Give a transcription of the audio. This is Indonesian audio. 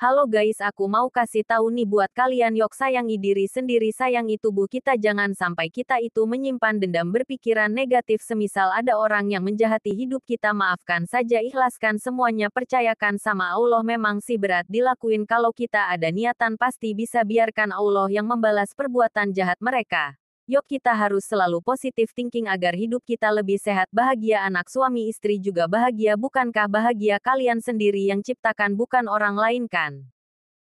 Halo guys, aku mau kasih tahu nih buat kalian yok sayangi diri sendiri, sayangi tubuh kita jangan sampai kita itu menyimpan dendam berpikiran negatif semisal ada orang yang menjahati hidup kita maafkan saja ikhlaskan semuanya percayakan sama Allah memang sih berat dilakuin kalau kita ada niatan pasti bisa biarkan Allah yang membalas perbuatan jahat mereka. Yuk kita harus selalu positif thinking agar hidup kita lebih sehat bahagia anak suami istri juga bahagia bukankah bahagia kalian sendiri yang ciptakan bukan orang lain kan?